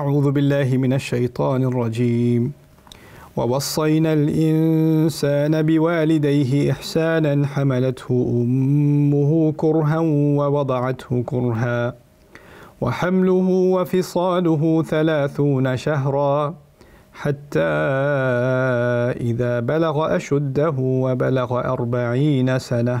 أعوذ بالله من الشيطان الرجيم ووصينا الإنسان بوالديه إحسانا حملته أمه كرها ووضعته كرها وحمله وفصاله ثلاثون شهرا حتى إذا بلغ أشده وبلغ أربعين سنة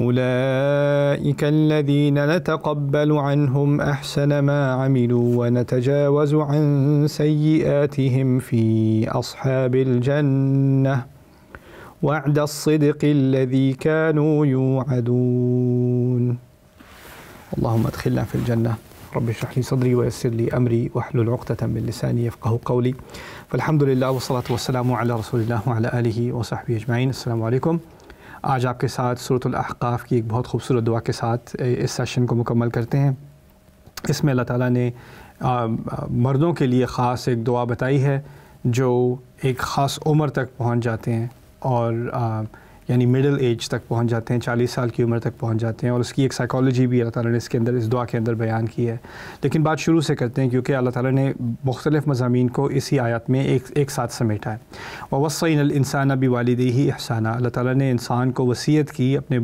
أولئك الذين نتقبل عنهم أحسن ما عملوا ونتجاوز عن سيئاتهم في أصحاب الجنة وعد الصدق الذي كانوا يوعدون اللهم ادخلنا في الجنة رب اشرح لي صدري ويسر لي أمري واحلل عقدة من لساني يفقه قولي فالحمد لله والصلاة والسلام على رسول الله وعلى آله وصحبه أجمعين السلام عليكم आज आपके साथ सूरतलहकाफ़ की एक बहुत खूबसूरत दुआ के साथ इस सेशन को मुकम्मल करते हैं इसमें अल्लाह ताला ने आ, मर्दों के लिए ख़ास एक दुआ बताई है जो एक ख़ास उम्र तक पहुंच जाते हैं और आ, यानी मिडिल एज तक पहुंच जाते हैं 40 साल की उम्र तक पहुंच जाते हैं और उसकी एक साइकोलॉजी भी अल्लाह ताला ने इसके अंदर इस दुआ के अंदर बयान की है लेकिन बात शुरू से करते हैं क्योंकि अल्लाह ताला ने मुख्तलिफ़ मजामी को इसी आयत में एक एक साथ समेटा है और वसैन इंसान अभी वालदे ही एहसाना अल्लाह ताला ने इंसान को वसीयत की अपने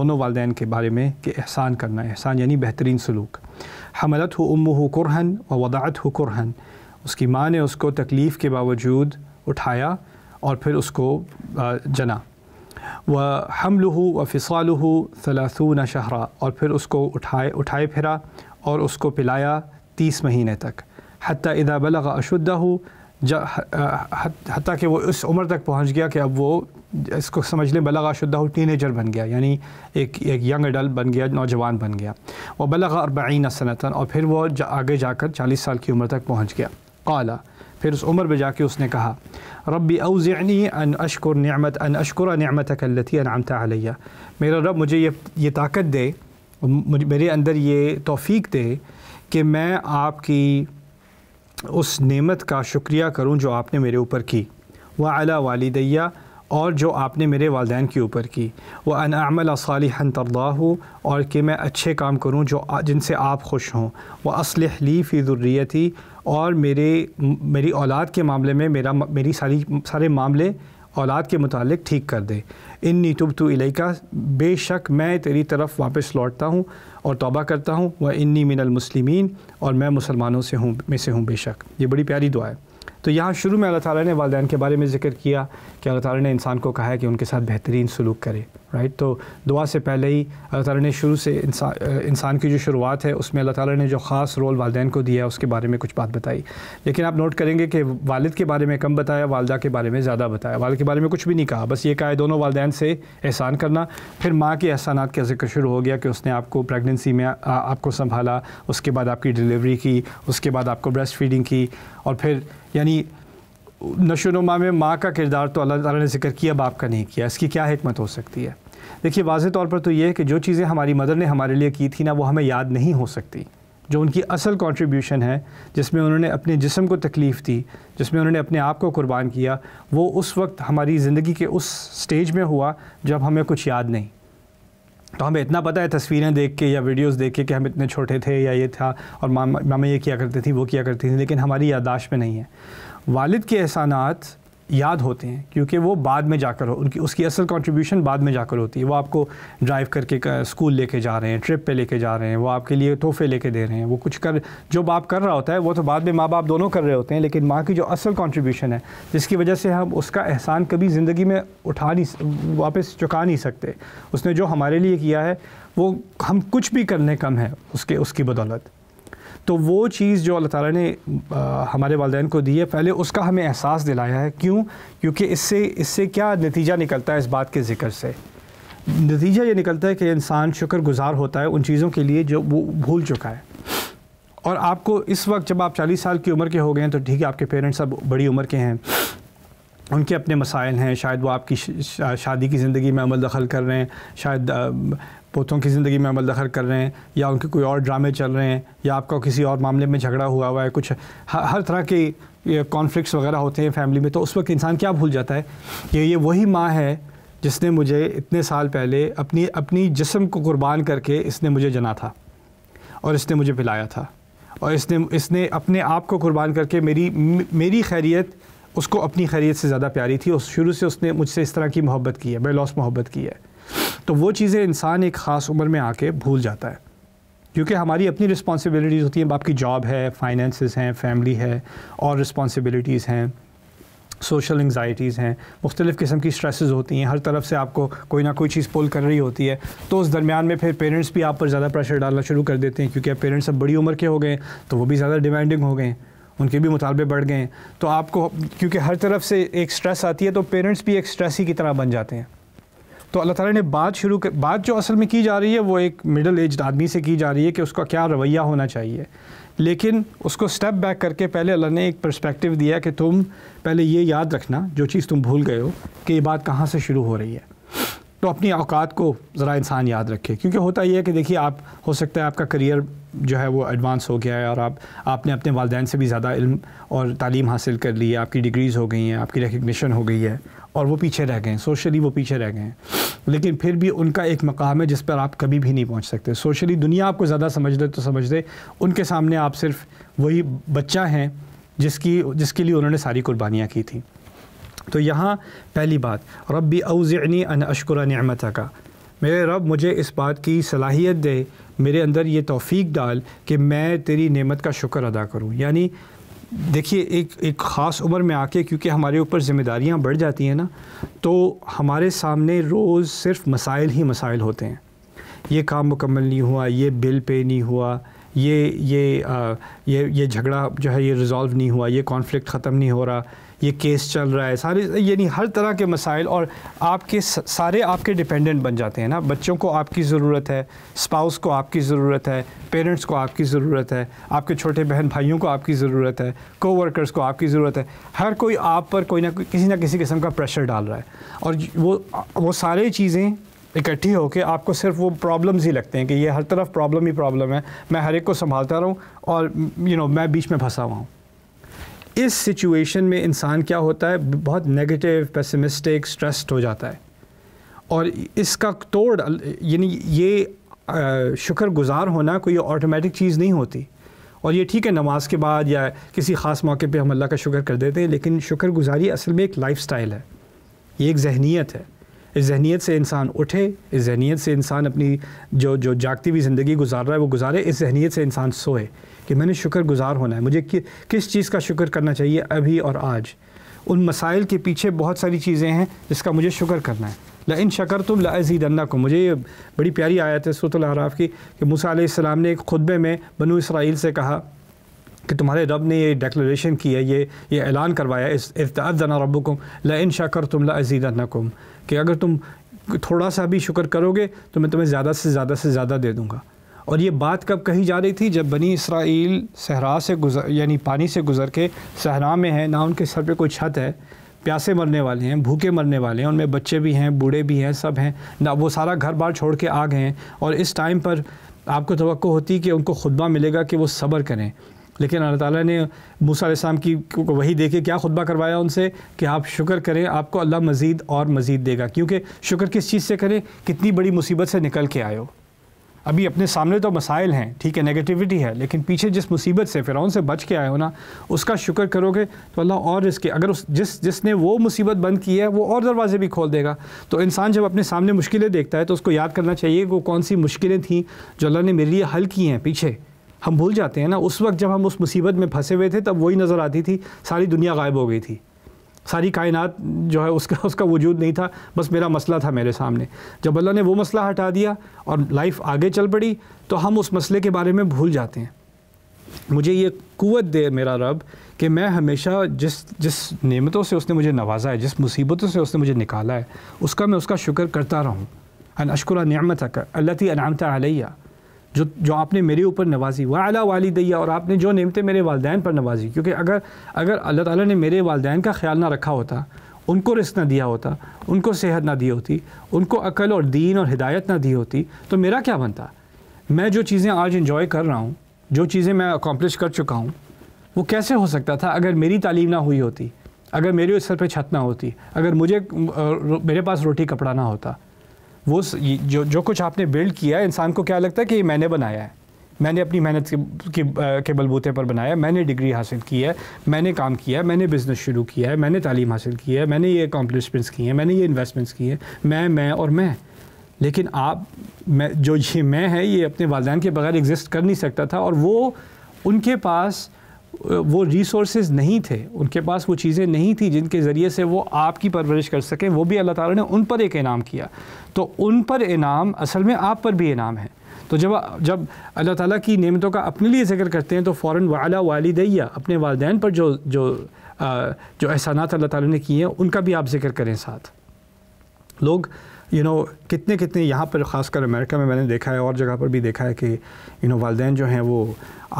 दोनों वालदेन के बारे में कि एहसान करना एहसान यानी बेहतरीन सलूक हमलत हो उम हो कुरहन व वदात हो कुरहन उसकी माँ ने उसको तकलीफ़ के बावजूद उठाया और फिर उसको जना व हमलहू व फ़िसालहू सलासून शहरा और फिर उसको उठाए उठाए फिरा और उसको पिलाया तीस महीने तक हती इदा बलग अशुद्ध हो हती कि वो इस उम्र तक पहुँच गया कि अब वो इसको समझ लें बलग अशुद्धा हो टीन एजर बन गया यानी एक एक यंग एडल्ट बन गया नौजवान बन गया वह बलग अरबीन सनतन और फिर वो आगे जाकर चालीस साल की उम्र तक पहुँच गया काला फिर उस उम्र में जाके उसने कहा रबी अवज़नी अन अशकुर नमत अन अशकुर नमत कल्लती अनमता अलैया मेरा रब मुझे ये ये ताकत दे मेरे अंदर ये तौफीक दे कि मैं आपकी उस नेमत का शुक्रिया करूं जो आपने मेरे ऊपर की वह अला वालदैया और जो आपने मेरे वालदेन के ऊपर की व अनआमल सालहन तरदा हो और कि मैं अच्छे काम करूं जो जिनसे आप खुश हों व असलह ली फ़ी ज़ुर्रियती और मेरे मेरी औलाद के मामले में मेरा मेरी सारी सारे मामले औलाद के मुतालिक ठीक कर दे इन नीतुब तो इलेका बेशक मैं तेरी तरफ वापस लौटता हूँ और तौबा करता हूँ वह इन्नी मिनल मुस्लिमीन और मैं मुसलमानों से हूँ में से हूँ बेशक ये बड़ी प्यारी दुआ है तो यहाँ शुरू में अल्लाह ताला ने वालदेन के बारे में जिक्र किया कि अल्लाह ताला ने इंसान को कहा है कि उनके साथ बेहतरीन सलूक करे राइट तो दुआ से पहले ही अल्लाह ताला ने शुरू से इंसान इंसान की जो शुरुआत है उसमें अल्लाह ताला ने जो ख़ास रोल वालदेन को दिया है उसके बारे में कुछ बात बताई लेकिन आप नोट करेंगे कि वालिद के बारे में कम बताया वालदा के बारे में ज़्यादा बताया वालद के बारे में कुछ भी नहीं कहा बस ये कहा दोनों वालदेन से एहसान करना फिर माँ के एहसान का जिक्र शुरू हो गया कि उसने आपको प्रेगनेंसी में आ, आपको संभाला उसके बाद आपकी डिलीवरी की उसके बाद आपको ब्रेस्ट फीडिंग की और फिर यानी नशोनुमा में माँ का किरदार तो अल्लाह ताला ने जिक्र किया बाप का नहीं किया इसकी क्या हमत हो सकती है देखिए वाज तौर पर तो ये है कि जो चीज़ें हमारी मदर ने हमारे लिए की थी ना वो हमें याद नहीं हो सकती जो उनकी असल कंट्रीब्यूशन है जिसमें उन्होंने अपने जिसम को तकलीफ़ दी जिसमें उन्होंने अपने आप को कुर्बान किया वो उस वक्त हमारी ज़िंदगी के उस स्टेज में हुआ जब हमें कुछ याद नहीं तो हमें इतना पता है तस्वीरें देख के या वीडियोस देख के कि हम इतने छोटे थे या ये था और मामा मामा ये किया करती थी वो किया करती थी लेकिन हमारी यादाश्त में नहीं है वालद के एहसानात याद होते हैं क्योंकि वो बाद में जाकर उनकी उसकी असल कंट्रीब्यूशन बाद में जाकर होती है वो आपको ड्राइव करके कर, स्कूल लेके जा रहे हैं ट्रिप पे लेके जा रहे हैं वो आपके लिए तोहफे लेके दे रहे हैं वो कुछ कर जो बाप कर रहा होता है वो तो बाद में माँ बाप दोनों कर रहे होते हैं लेकिन माँ की जो असल कॉन्ट्रीब्यूशन है जिसकी वजह से हम उसका एहसान कभी ज़िंदगी में उठा नहीं वापस चुका नहीं सकते उसने जो हमारे लिए किया है वो हम कुछ भी करने कम है उसके उसकी बदौलत तो वो चीज़ जो अल्लाह ताला ने आ, हमारे वालदे को दी है पहले उसका हमें एहसास दिलाया है क्यों क्योंकि इससे इससे क्या नतीजा निकलता है इस बात के ज़िक्र से नतीजा ये निकलता है कि इंसान शुक्रगुजार होता है उन चीज़ों के लिए जो वो भूल चुका है और आपको इस वक्त जब आप चालीस साल की उम्र के हो गए हैं तो ठीक है आपके पेरेंट्स अब बड़ी उम्र के हैं उनके अपने मसाइल हैं शायद वो आपकी शादी की ज़िंदगी में अमल दखल कर रहे हैं शायद पोतों की ज़िंदगी में अमल दखल कर रहे हैं या उनके कोई और ड्रामे चल रहे हैं या आपका किसी और मामले में झगड़ा हुआ हुआ है कुछ हर तरह के कॉन्फ्लिक्ट्स वगैरह होते हैं फैमिली में तो उस वक्त इंसान क्या भूल जाता है कि ये वही माँ है जिसने मुझे इतने साल पहले अपनी अपनी जिसम को कुर्बान करके इसने मुझे जना था और इसने मुझे पिलाया था और इसने इसने अपने आप को कुर्बान करके मेरी मेरी खैरियत उसको अपनी खैरियत से ज़्यादा प्यारी थी उस शुरू से उसने मुझसे इस तरह की मोहब्बत की है बेलॉस मोहब्बत की है तो वो चीज़ें इंसान एक ख़ास उम्र में आके भूल जाता है क्योंकि हमारी अपनी रिस्पॉन्सिबिलिटीज़ होती हैं बाप की जॉब है फाइनेंस हैं फैमिली है और रिस्पॉन्सिबिलिटीज़ हैं सोशल एंगजाइटीज़ हैं मुख्तलिफ़ किस्म की स्ट्रेस होती हैं हर तरफ से आपको कोई ना कोई चीज़ पुल कर रही होती है तो उस दरमियान में फिर पेरेंट्स भी आप पर ज़्यादा प्रेशर डालना शुरू कर देते हैं क्योंकि अब पेरेंट्स अब बड़ी उम्र के हो गए तो वो भी ज़्यादा डिमांडिंग हो गए उनके भी मुतालबे बढ़ गए हैं तो आपको क्योंकि हर तरफ से एक स्ट्रेस आती है तो पेरेंट्स भी एक स्ट्रेस ही की तरह बन जाते हैं तो अल्लाह ताला ने बात शुरू कर बात जो असल में की जा रही है वो एक मिडल एज आदमी से की जा रही है कि उसका क्या रवैया होना चाहिए लेकिन उसको स्टेप बैक करके पहले अल्लाह ने एक पर्सपेक्टिव दिया कि तुम पहले ये याद रखना जो चीज़ तुम भूल गए हो कि ये बात कहाँ से शुरू हो रही है तो अपनी अवकात को ज़रा इंसान याद रखे क्योंकि होता यह है कि देखिए आप हो सकता है आपका करियर जो है वो एडवांस हो गया है और आप आपने अपने वालदे से भी ज़्यादा इल्म और तालीम हासिल कर ली है आपकी डिग्रीज़ हो गई हैं आपकी रिकगनीशन हो गई है और वो पीछे रह गए हैं सोशली वो पीछे रह गए हैं लेकिन फिर भी उनका एक मकाम है जिस पर आप कभी भी नहीं पहुंच सकते सोशली दुनिया आपको ज़्यादा समझ दे तो समझ दे उनके सामने आप सिर्फ वही बच्चा हैं जिसकी जिसके लिए उन्होंने सारी कुर्बानियाँ की थी तो यहाँ पहली बात रब भी अवज़नी अन अशकुर नमत का मेरे रब मुझे इस बात की सलाहियत दे मेरे अंदर ये तोफ़ी डाल कि मैं तेरी नेमत का शुक्र अदा करूँ यानी देखिए एक एक ख़ास उम्र में आके क्योंकि हमारे ऊपर ज़िम्मेदारियाँ बढ़ जाती हैं ना तो हमारे सामने रोज़ सिर्फ मसाइल ही मसाइल होते हैं ये काम मुकम्मल नहीं हुआ ये बिल पे नहीं हुआ ये ये आ, ये ये झगड़ा जो है ये रिज़ॉल्व नहीं हुआ ये कॉन्फ्लिक्ट ख़त्म नहीं हो रहा ये केस चल रहा है सारे यानी हर तरह के मसाइल और आपके सारे आपके डिपेंडेंट बन जाते हैं ना बच्चों को आपकी ज़रूरत है स्पाउस को आपकी ज़रूरत है पेरेंट्स को आपकी ज़रूरत है आपके छोटे बहन भाइयों को आपकी ज़रूरत है कोवर्कर्स को आपकी ज़रूरत है हर कोई आप पर कोई ना कोई किसी ना किसी किस्म का प्रेशर डाल रहा है और वो वो सारे चीज़ें इकट्ठी होकर आपको सिर्फ वो प्रॉब्लम्स ही लगते हैं कि ये हर तरफ प्रॉब्लम ही प्रॉब्लम है मैं हर एक को संभालता रहूँ और यू you नो know, मैं बीच में फंसा हुआ हूँ इस सिचुएशन में इंसान क्या होता है बहुत नेगेटिव पेसिमिस्टिक स्ट्रेस्ड हो जाता है और इसका तोड़ यानी ये शुक्रगुजार होना कोई ऑटोमेटिक चीज़ नहीं होती और ये ठीक है नमाज के बाद या किसी ख़ास मौके पे हम अल्लाह का शुक्र कर देते हैं लेकिन शुक्रगुजारी असल में एक लाइफ है ये एक जहनीत है इस जहनीत से इंसान उठे इस जहनीत से इंसान अपनी जो जो जागती हुई ज़िंदगी गुजार रहा है वो गुजारे इस जहनीत से इंसान सोए कि मैंने शुक्र गुज़ार होना है मुझे कि, किस चीज़ का शुक्र करना चाहिए अभी और आज उन मसाइल के पीछे बहुत सारी चीज़ें हैं जिसका मुझे शुक्र करना है ल इन शकर तुम लाजीदन्ना को मुझे ये बड़ी प्यारी आयत है सूतराफ की कि मूसा ने एक खुतबे में बनु इसराइल से कहा कि तुम्हारे रब ने ये डेक्लेशन किया ये ये ऐलान करवाया इस इफ़ाना रबुकुम ल इन शक्र तुम लाजीदन्नकुम कि अगर तुम थोड़ा सा भी शुक्र करोगे तो मैं तुम्हें ज़्यादा से ज़्यादा से ज़्यादा दे दूँगा और ये बात कब कही जा रही थी जब बनी इसराइल सहरा से गुजर यानी पानी से गुजर के सहरा में है ना उनके सर पे कोई छत है प्यासे मरने वाले हैं भूखे मरने वाले हैं उनमें बच्चे भी हैं बूढ़े भी हैं सब हैं ना वो सारा घर बार छोड़ के आ गए हैं और इस टाइम पर आपको तो होती कि उनको खुतबा मिलेगा कि वो सब्र करें लेकिन अल्लाह ताला ने मूसा मूसम की वही देखे क्या खुतबा करवाया उनसे कि आप शुक्र करें आपको अल्लाह मज़ीद और मज़ीद देगा क्योंकि शुक्र किस चीज़ से करें कितनी बड़ी मुसीबत से निकल के आए हो अभी अपने सामने तो मसाइल हैं ठीक है नेगेटिविटी है लेकिन पीछे जिस मुसीबत से फ़िरौन से बच के आए हो ना उसका शुक्र करोगे तो अल्लाह और इसके अगर उस जिस जिसने वो मुसीबत बंद की है वो और दरवाज़े भी खोल देगा तो इंसान जब अपने सामने मुश्किलें देखता है तो उसको याद करना चाहिए वो कौन सी मुश्किलें थीं जो अल्लाह ने मेरे लिए हल की हैं पीछे हम भूल जाते हैं ना उस वक्त जब हम उस मुसीबत में फंसे हुए थे तब वही नज़र आती थी सारी दुनिया गायब हो गई थी सारी कायनात जो है उसका उसका वजूद नहीं था बस मेरा मसला था मेरे सामने जब अल्लाह ने वो मसला हटा दिया और लाइफ आगे चल पड़ी तो हम उस मसले के बारे में भूल जाते हैं मुझे ये कुत दे मेरा रब कि मैं हमेशा जिस जिस नेमतों से उसने मुझे नवाजा है जिस मुसीबतों से उसने मुझे निकाला है उसका मैं उसका शुक्र करता रहूँ अन अशकुरा नियामत अल्लाह अनामता आलिया जो जो आपने मेरे ऊपर नवाजी अला वाली दैया और आपने जो नियमतें मेरे वालदेन पर नवाजी क्योंकि अगर अगर अल्लाह ताला ने मेरे वालदेन का ख्याल ना रखा होता उनको रिस्क ना दिया होता उनको सेहत ना दी होती उनको अकल और दीन और हिदायत ना दी होती तो मेरा क्या बनता मैं जो चीज़ें आज इन्जॉय कर रहा हूँ जो चीज़ें मैं अकम्पलिश कर चुका हूँ वो कैसे हो सकता था अगर मेरी तालीम ना हुई होती अगर मेरे सर पर छत ना होती अगर मुझे मेरे पास रोटी कपड़ा ना होता वो जो जो कुछ आपने बिल्ड किया है इंसान को क्या लगता है कि ये मैंने बनाया है मैंने अपनी मेहनत के के बलबूते पर बनाया मैंने डिग्री हासिल की है मैंने काम किया है मैंने बिज़नेस शुरू किया है मैंने तालीम हासिल की है मैंने ये अकम्पलिशमेंट्स की हैं मैंने ये इन्वेस्टमेंट्स किए हैं मैं मैं और मैं लेकिन आप मैं जो ये मैं है ये अपने वालदान के बगैर एग्जिस्ट कर नहीं सकता था और वो उनके पास वो रिसोर्सेज नहीं थे उनके पास वो चीज़ें नहीं थी जिनके ज़रिए से वो आपकी परवरिश कर सकें वो भी अल्लाह ताला ने उन पर एक इनाम किया तो उन पर इनाम असल में आप पर भी इनाम है तो जब जब अल्लाह ताला की नेमतों का अपने लिए जिक्र करते हैं तो फ़ौर वाला वालदैया अपने वालदेन पर जो जो आ, जो एहसानात अल्लाह ताली ने किए हैं उनका भी आप जिक्र करें साथ लोग यू नो कितने कितने यहाँ पर ख़ासकर अमेरिका में मैंने देखा है और जगह पर भी देखा है कि यू नो वालदेन जो हैं वो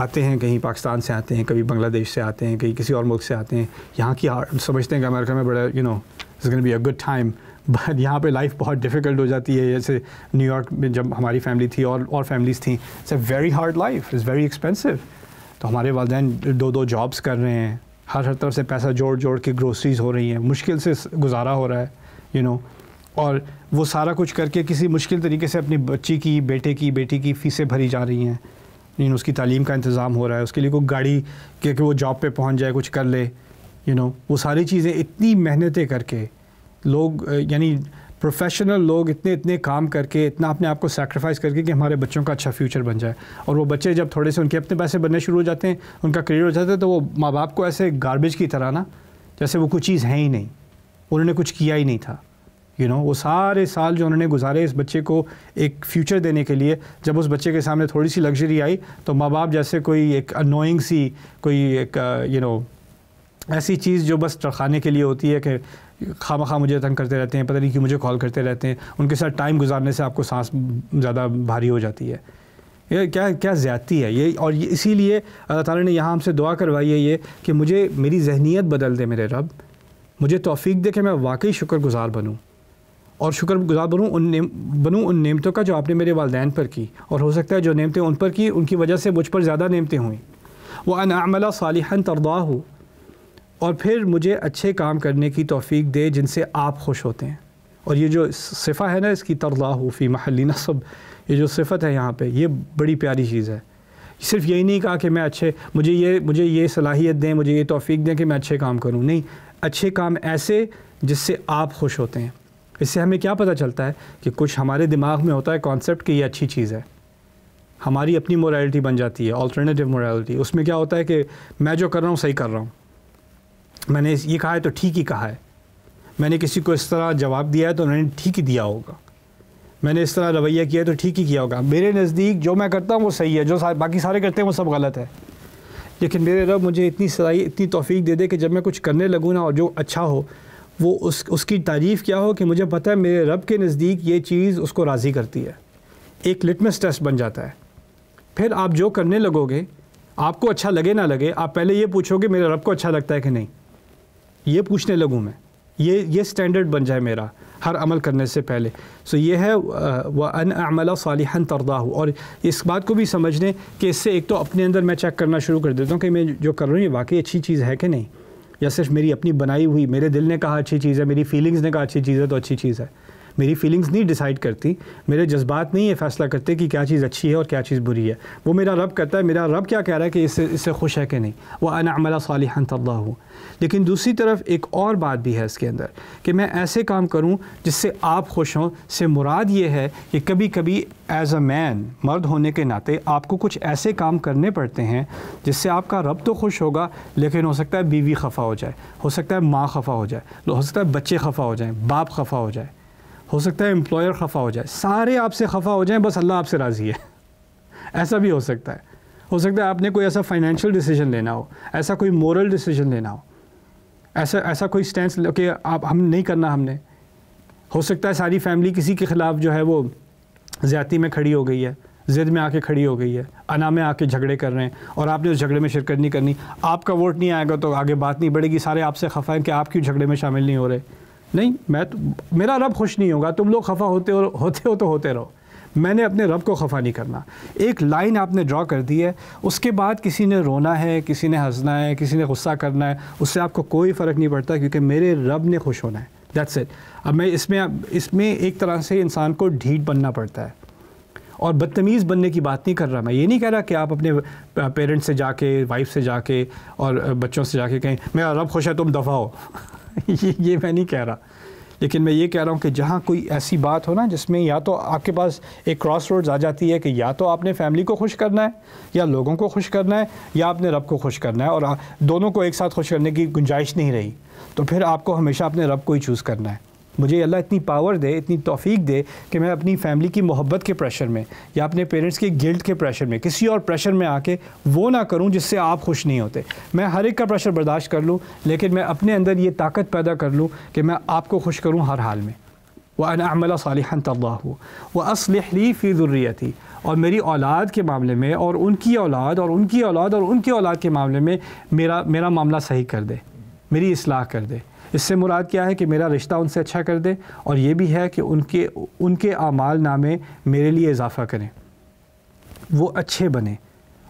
आते हैं कहीं पाकिस्तान से आते हैं कभी बांग्लादेश से आते हैं कहीं किसी और मुल्क से आते हैं यहाँ की समझते हैं कि अमेरिका में बड़ा you know is gonna be a good time but यहाँ पे लाइफ बहुत डिफ़िकल्ट हो जाती है जैसे न्यूयॉर्क में जब हमारी फैमिली थी और और फैमिलीज़ थी it's a very hard life is very expensive तो हमारे वालदेन दो दो जॉब्स कर रहे हैं हर हर तरफ से पैसा जोड़ जोड़ के ग्रोसरीज़ हो रही हैं मुश्किल से गुजारा हो रहा है यू you नो know, और वो सारा कुछ करके किसी मुश्किल तरीके से अपनी बच्ची की बेटे की बेटी की फ़ीसें भरी जा रही हैं यू नो उसकी तालीम का इंतज़ाम हो रहा है उसके लिए कोई गाड़ी के कि वो जॉब पे पहुंच जाए कुछ कर ले यू नो वो सारी चीज़ें इतनी मेहनतें करके लोग यानी प्रोफेशनल लोग इतने इतने काम करके इतना अपने आप को सेक्रीफाइस करके कि हमारे बच्चों का अच्छा फ्यूचर बन जाए और वो बच्चे जब थोड़े से उनके अपने पैसे बनने शुरू हो जाते हैं उनका करियर हो जाता है तो वो माँ बाप को ऐसे गार्बेज की तरह ना जैसे वो कुछ चीज़ है ही नहीं उन्होंने कुछ किया ही नहीं था यू नो वो सारे साल जो उन्होंने गुजारे इस बच्चे को एक फ्यूचर देने के लिए जब उस बच्चे के सामने थोड़ी सी लग्जरी आई तो माँ बाप जैसे कोई एक अनोइंग सी कोई एक यू uh, नो ऐसी चीज़ जो बस चढ़ाने के लिए होती है कि खाम खा मुझे तंग करते रहते हैं पता नहीं क्यों मुझे कॉल करते रहते हैं उनके साथ टाइम गुजारने से आपको सांस ज़्यादा भारी हो जाती है ये क्या क्या ज़्यादती है ये और ये इसीलिए अल्लाह ताला ने यहाँ हमसे दुआ करवाई है ये कि मुझे मेरी जहनीत बदल दे मेरे रब मुझे तोफ़ी दे कि मैं वाकई शुक्रगुजार बनूँ और शुक्र गुजार बनूँ उन नेम बनूँ उन नियमतों का जो आपने मेरे वालदे पर की और हो सकता है जो नियमतें उन पर की उनकी वजह से मुझ पर ज़्यादा नियमतें हुई वह अनामला सालिहन तरदा हो और फिर मुझे अच्छे काम करने की तोफ़ी दे जिनसे आप खुश होते हैं और ये जो सिफ़ा है ना इसकी तरदा हो फ़ी महली नसब ये जो सिफत है यहाँ पर ये बड़ी प्यारी चीज़ है सिर्फ यही नहीं कहा कि मैं अच्छे मुझे ये मुझे ये सलाहियत दें मुझे ये तोफ़ी दें कि मैं अच्छे काम करूँ नहीं अच्छे काम ऐसे जिससे आप खुश होते हैं इससे हमें क्या पता चलता है कि कुछ हमारे दिमाग में होता है कॉन्सेप्ट कि ये अच्छी चीज़ है हमारी अपनी मोरालिटी बन जाती है ऑल्टरनेटिव मोरालिटी उसमें क्या होता है कि मैं जो कर रहा हूँ सही कर रहा हूँ मैंने ये कहा है तो ठीक ही कहा है मैंने किसी को इस तरह जवाब दिया है तो उन्होंने ठीक ही दिया होगा मैंने इस तरह रवैया किया है तो ठीक ही किया होगा मेरे नज़दीक जो मैं करता हूँ वो सही है जो सा, बाकी सारे करते हैं वो सब गलत है लेकिन मेरे रब मुझे इतनी सराई इतनी तोफ़ी दे दे कि जब मैं कुछ करने लगूँ ना और जो अच्छा हो वो उस उसकी तारीफ़ क्या हो कि मुझे पता है मेरे रब के नज़दीक ये चीज़ उसको राज़ी करती है एक लिटमस टेस्ट बन जाता है फिर आप जो करने लगोगे आपको अच्छा लगे ना लगे आप पहले ये पूछोगे मेरे रब को अच्छा लगता है कि नहीं ये पूछने लगूँ मैं ये ये स्टैंडर्ड बन जाए मेरा हर अमल करने से पहले सो ये है वह अन अमला सालिहन तरदा हो और इस बात को भी समझने कि इससे एक तो अपने अंदर मैं चेक करना शुरू कर देता हूँ कि मैं जो कर रहा हूँ वाकई अच्छी चीज़ है कि नहीं या सिर्फ मेरी अपनी बनाई हुई मेरे दिल ने कहा अच्छी चीज़ है मेरी फीलिंग्स ने कहा अच्छी चीज़ है तो अच्छी चीज़ है मेरी फीलिंग्स नहीं डिसाइड करती मेरे जज्बात नहीं ये फ़ैसला करते कि क्या चीज़ अच्छी है और क्या चीज़ बुरी है वो मेरा रब करता है मेरा रब क्या कह रहा है कि इससे इससे खुश है कि नहीं वह अनामला सालहन तल्ला हूँ लेकिन दूसरी तरफ एक और बात भी है इसके अंदर कि मैं ऐसे काम करूँ जिससे आप खुश हों से मुराद ये है कि कभी कभी एज अ मैन मर्द होने के नाते आपको कुछ ऐसे काम करने पड़ते हैं जिससे आपका रब तो खुश होगा लेकिन हो सकता है बीवी खफा हो जाए हो सकता है माँ खफा हो जाए हो सकता है बच्चे खफा हो जाएँ बाप खफा हो जाए हो सकता है एम्प्लॉयर खफा हो जाए सारे आपसे खफा हो जाए बस अल्लाह आपसे राज़ी है ऐसा भी हो सकता है हो सकता है आपने कोई ऐसा फाइनेंशियल डिसीजन लेना हो ऐसा कोई मॉरल डिसीजन लेना हो ऐसा ऐसा कोई स्टैंड कि आप हम नहीं करना हमने हो सकता है सारी फैमिली किसी के ख़िलाफ़ जो है वो ज्यादा में खड़ी हो गई है ज़िद में आके खड़ी हो गई है अना में आके झगड़े कर रहे हैं और आपने उस झगड़े में शिरकत नहीं करनी आपका वोट नहीं आएगा तो आगे बात नहीं बढ़ेगी सारे आपसे खफा हैं कि आप क्यों झगड़े में शामिल नहीं हो रहे नहीं मैं तो मेरा रब खुश नहीं होगा तुम लोग खफा होते हो होते हो तो होते रहो मैंने अपने रब को खफा नहीं करना एक लाइन आपने ड्रॉ कर दी है उसके बाद किसी ने रोना है किसी ने हंसना है किसी ने गुस्सा करना है उससे आपको कोई फ़र्क नहीं पड़ता क्योंकि मेरे रब ने खुश होना है दैट्स इट अब मैं इसमें इसमें एक तरह से इंसान को ढीठ बनना पड़ता है और बदतमीज़ बनने की बात नहीं कर रहा मैं ये नहीं कह रहा कि आप अपने पेरेंट्स से जाके वाइफ से जाके और बच्चों से जाके कहें मेरा रब खुश है तुम दफा हो ये ये मैं नहीं कह रहा लेकिन मैं ये कह रहा हूँ कि जहाँ कोई ऐसी बात हो ना जिसमें या तो आपके पास एक क्रॉस रोड्स आ जाती है कि या तो आपने फैमिली को खुश करना है या लोगों को खुश करना है या आपने रब को खुश करना है और दोनों को एक साथ खुश करने की गुंजाइश नहीं रही तो फिर आपको हमेशा अपने रब को ही चूज़ करना है मुझे अल्लाह इतनी पावर दे इतनी तोफ़ी दे कि मैं अपनी फैमिली की मोहब्बत के प्रेशर में या अपने पेरेंट्स के गिल्ट के प्रेशर में किसी और प्रेशर में आके वो ना करूँ जिससे आप खुश नहीं होते मैं हर एक का प्रेशर बर्दाश्त कर लूँ लेकिन मैं अपने अंदर ये ताकत पैदा कर लूँ कि मैं आपको खुश करूँ हर हाल में वन अमला सालहन तल्ला हो वह असलहली फ़ी ज़ुर्रियती और मेरी औलाद के मामले में और उनकी औलाद और उनकी औलाद और उनकी औलाद के मामले में मेरा मेरा मामला सही कर दे मेरी असलाह कर दे इससे मुराद क्या है कि मेरा रिश्ता उनसे अच्छा कर दे और ये भी है कि उनके उनके आमाल नामे मेरे लिए इजाफ़ा करें वो अच्छे बने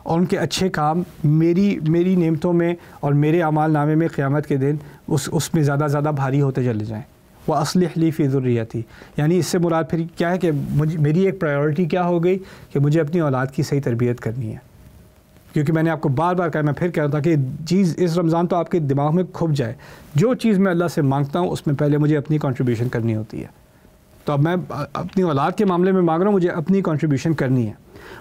और उनके अच्छे काम मेरी मेरी नियमतों में और मेरे अमाल नामे में क़्यामत के दिन उस उसमें ज़्यादा ज़्यादा भारी होते चले जाएँ वह असल हलीफ़ी थी यानी इससे मुराद फिर क्या है कि मुझे मेरी एक प्रायोरिटी क्या हो गई कि मुझे अपनी औलाद की सही तरबियत करनी है क्योंकि मैंने आपको बार बार कहा मैं फिर कह रहा था कि चीज़ इस रमज़ान तो आपके दिमाग में खुप जाए जो चीज़ मैं अल्लाह से मांगता हूँ उसमें पहले मुझे अपनी कॉन्ट्रीब्यूशन करनी होती है तो अब मैं अपनी औलाद के मामले में मांग रहा हूँ मुझे अपनी कॉन्ट्रीब्यूशन करनी है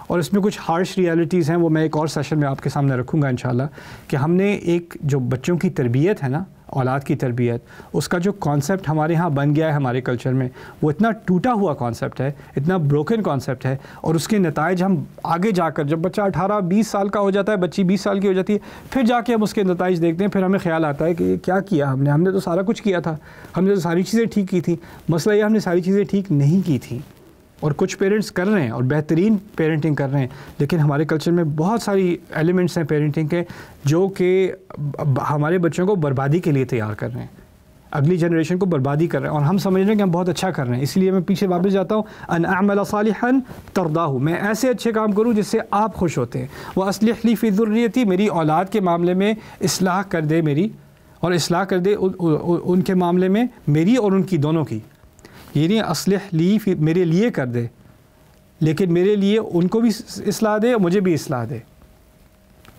और इसमें कुछ हार्श रियलिटीज़ हैं वो मैं एक और सेशन में आपके सामने रखूँगा इन कि हमने एक जो बच्चों की तरबियत है ना औलाद की तरबियत उसका जो कॉन्सेप्ट हमारे यहाँ बन गया है हमारे कल्चर में वो इतना टूटा हुआ कॉन्सेप्ट है इतना ब्रोकन कॉन्सेप्ट है और उसके नतज हम आगे जाकर जब बच्चा अठारह बीस साल का हो जाता है बच्ची बीस साल की हो जाती है फिर जाके हम उसके नतज देखते हैं फिर हमें ख्याल आता है कि क्या किया हमने हमने तो सारा कुछ किया था हमने तो सारी चीज़ें ठीक की थी मसला यह हमने सारी चीज़ें ठीक नहीं की थी और कुछ पेरेंट्स कर रहे हैं और बेहतरीन पेरेंटिंग कर रहे हैं लेकिन हमारे कल्चर में बहुत सारी एलिमेंट्स हैं पेरेंटिंग के जो कि हमारे बच्चों को बर्बादी के लिए तैयार कर रहे हैं अगली जनरेशन को बर्बादी कर रहे हैं और हम समझ रहे हैं कि हम बहुत अच्छा कर रहे हैं इसलिए मैं पीछे वापस जाता हूँ अनआमला सालिहन तरदा हूँ मैं ऐसे अच्छे काम करूँ जिससे आप खुश होते हैं वह असलखली फ़िज़ुर्रियती मेरी औलाद के मामले में इसलाह कर दे मेरी और इसलाह कर दे उनके मामले में मेरी और उनकी दोनों की यानी असलह ली फिर मेरे लिए कर दे लेकिन मेरे लिए उनको भी इसलाह दे मुझे भी इसलाह दे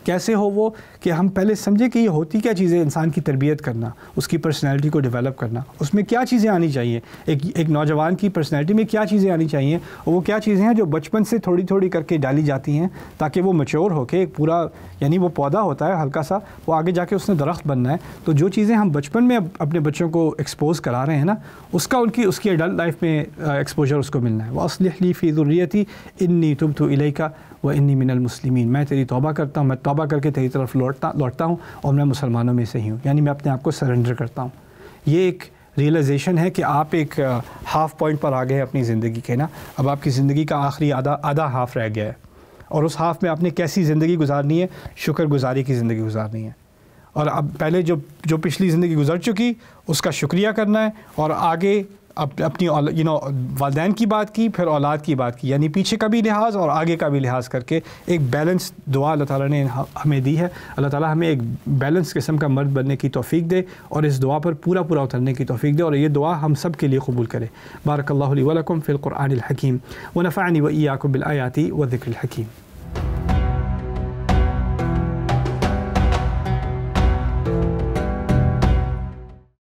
कैसे हो वो कि हम पहले समझे कि ये होती क्या चीज़ें इंसान की तरबियत करना उसकी पर्सनैलिटी को डेवलप करना उसमें क्या चीज़ें आनी चाहिए एक एक नौजवान की पर्सनैलिटी में क्या चीज़ें आनी चाहिए और वो क्या चीज़ें हैं जो बचपन से थोड़ी थोड़ी करके डाली जाती हैं ताकि वो मच्योर होकर एक पूरा यानी वो पौधा होता है हल्का सा वो आगे जाके उसने दरख्त बनना है तो जो चीज़ें हम बचपन में अपने बच्चों को एक्सपोज करा रहे हैं ना उसका उनकी उसकी एडल्ट लाइफ में एक्सपोजर उसको मिलना है वह असली फ़ी ज़रूरती इन्नी तुम तो इलेका व इन्नी मिनल मुस्लिमीन मैं तेरी तोबा करता हूँ मैं तोबा करके तेरी तरफ लौटता लौटता हूँ और मैं मुसलमानों में से ही हूँ यानी मैं अपने आप को सरेंडर करता हूँ ये एक रियलाइजेशन है कि आप एक हाफ़ पॉइंट पर आ गए अपनी ज़िंदगी के ना अब आपकी ज़िंदगी का आखिरी आधा आधा हाफ रह गया है और उस हाफ में आपने कैसी ज़िंदगी गुजारनी है शुक्र गुजारी की ज़िंदगी गुजारनी है और अब पहले जो जो पिछली ज़िंदगी गुजर चुकी उसका शुक्रिया करना है और आगे अप, अपनी यू नो वालदेन की बात की फिर औलाद की बात की यानी पीछे का भी लिहाज और आगे का भी लिहाज करके एक बैलेंस दुआ अल्लाह ताला ने हमें दी है अल्लाह ताला हमें एक बैलेंस किस्म का मर्द बनने की तोफ़ी दे और इस दुआ पर पूरा पूरा उतरने की तोफ़ी दे और ये दुआ हम सब के लिए कबूल करें बारकल्ला वलकम फ़िलकुरान हकीम व नफ़ानी व ईयाकुबिलआयाती व ज़िक्र हकीम